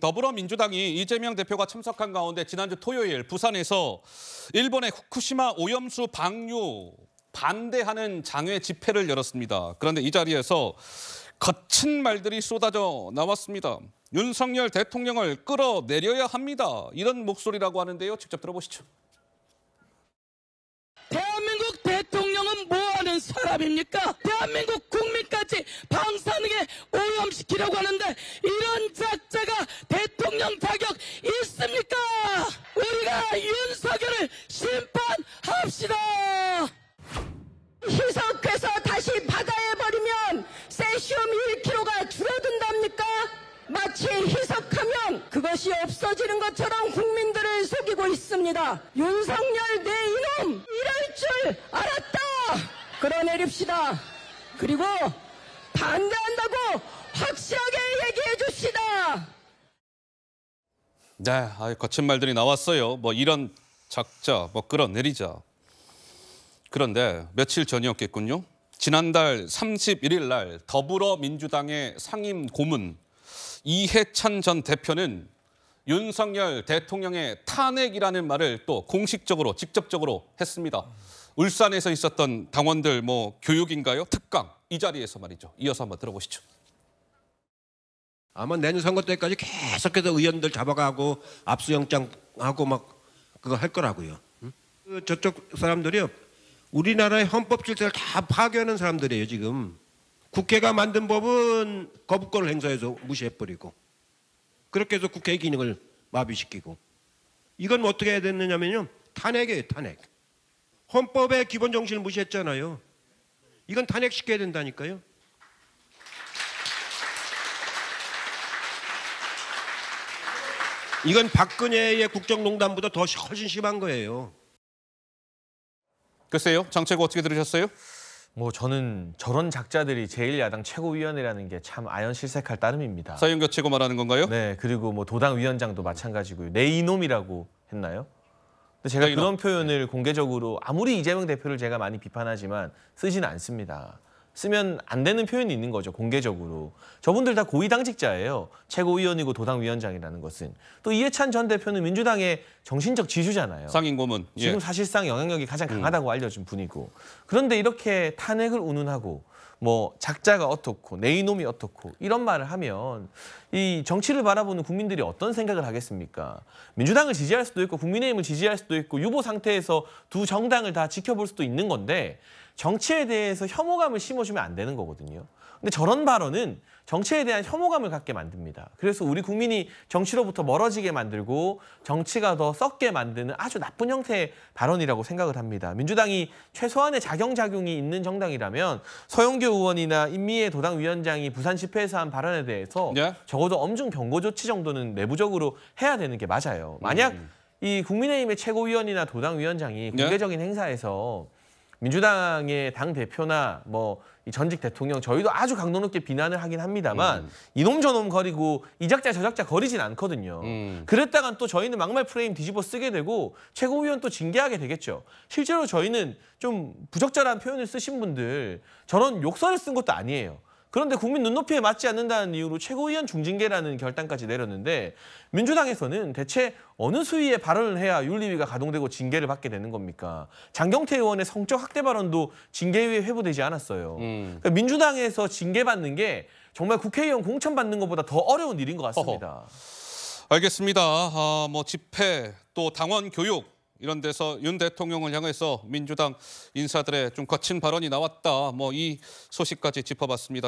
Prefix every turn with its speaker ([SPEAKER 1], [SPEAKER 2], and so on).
[SPEAKER 1] 더불어민주당이 이재명 대표가 참석한 가운데 지난주 토요일 부산에서 일본의 후쿠시마 오염수 방류 반대하는 장외 집회를 열었습니다. 그런데 이 자리에서 거친 말들이 쏟아져 나왔습니다. 윤석열 대통령을 끌어내려야 합니다. 이런 목소리라고 하는데요. 직접 들어보시죠. 대한민국 대통령은 뭐하는 사람입니까? 대한민국 국민까지 방사능에 오염시키려고 하는데 이런 자
[SPEAKER 2] 대통령 타격 있습니까? 우리가 윤석열을 심판합시다. 희석해서 다시 바다에 버리면 세슘 1kg가 줄어든답니까? 마치 희석하면 그것이 없어지는 것처럼 국민들을 속이고 있습니다. 윤석열 내 이놈 이럴 줄 알았다. 끌어내립시다. 그리고 반대한다고 확실하게
[SPEAKER 1] 네, 아, 거친 말들이 나왔어요. 뭐 이런 작자, 뭐 끌어내리자. 그런데 며칠 전이었겠군요. 지난달 31일 날 더불어민주당의 상임 고문 이해찬 전 대표는 윤석열 대통령의 탄핵이라는 말을 또 공식적으로 직접적으로 했습니다. 울산에서 있었던 당원들 뭐 교육인가요? 특강 이
[SPEAKER 2] 자리에서 말이죠. 이어서 한번 들어보시죠. 아마 내년 선거 때까지 계속해서 의원들 잡아가고 압수영장하고 막 그거 할 거라고요. 응? 그 저쪽 사람들이요. 우리나라의 헌법 질서를 다 파괴하는 사람들이에요, 지금. 국회가 만든 법은 거부권을 행사해서 무시해버리고 그렇게 해서 국회 의 기능을 마비시키고 이건 어떻게 해야 되느냐면요. 탄핵이에요, 탄핵. 헌법의 기본 정신을 무시했잖아요. 이건 탄핵시켜야 된다니까요. 이건 박근혜의 국정농단보다 더 훨씬 심한 거예요. 글쎄요, 정책 어떻게 들으셨어요? 뭐 저는 저런
[SPEAKER 3] 작자들이 제1야당 최고위원이라는 게 참 아연실색할 따름입니다. 사윤교 최고 말하는 건가요? 네, 그리고 뭐 도당 위원장도 마찬가지고요. 내 이놈이라고 했나요? 근데 제가 그런 표현을 공개적으로 아무리 이재명 대표를 제가 많이 비판하지만 쓰진 않습니다. 쓰면 안 되는 표현이 있는 거죠, 공개적으로. 저분들 다 고위 당직자예요. 최고위원이고 도당위원장이라는 것은. 또 이해찬 전 대표는 민주당의 정신적 지주잖아요. 상임고문. 예. 지금 사실상 영향력이 가장 음. 강하다고 알려진 분이고. 그런데 이렇게 탄핵을 운운하고 뭐 작자가 어떻고 내 이놈이 어떻고 이런 말을 하면 이 정치를 바라보는 국민들이 어떤 생각을 하겠습니까? 민주당을 지지할 수도 있고 국민의힘을 지지할 수도 있고 유보 상태에서 두 정당을 다 지켜볼 수도 있는 건데 정치에 대해서 혐오감을 심어주면 안 되는 거거든요. 근데 저런 발언은 정치에 대한 혐오감을 갖게 만듭니다. 그래서 우리 국민이 정치로부터 멀어지게 만들고 정치가 더 썩게 만드는 아주 나쁜 형태의 발언이라고 생각을 합니다. 민주당이 최소한의 자경작용이 있는 정당이라면 서영교 의원이나 임미애 도당위원장이 부산집회에서 한 발언에 대해서 네? 적어도 엄중 경고조치 정도는 내부적으로 해야 되는 게 맞아요. 만약 음. 이 국민의힘의 최고위원이나 도당위원장이 네? 공개적인 네? 행사에서 민주당의 당 대표나 뭐 전직 대통령 저희도 아주 강도 높게 비난을 하긴 합니다만 음. 이놈 저놈 거리고 이 작자 저 작자 거리진 않거든요. 음. 그랬다간 또 저희는 막말 프레임 뒤집어 쓰게 되고 최고위원 또 징계하게 되겠죠. 실제로 저희는 좀 부적절한 표현을 쓰신 분들 저런 욕설을 쓴 것도 아니에요. 그런데 국민 눈높이에 맞지 않는다는 이유로 최고위원 중징계라는 결단까지 내렸는데 민주당에서는 대체 어느 수위에 발언을 해야 윤리위가 가동되고 징계를 받게 되는 겁니까? 장경태 의원의 성적 학대 발언도 징계위에 회부되지 않았어요. 음. 그러니까 민주당에서 징계받는 게 정말 국회의원 공천받는 것보다 더 어려운 일인 것 같습니다. 어허.
[SPEAKER 1] 알겠습니다. 아, 뭐 집회 또 당원 교육 이런 데서 윤 대통령을 향해서 민주당 인사들의 좀 거친 발언이 나왔다. 뭐 이 소식까지 짚어봤습니다.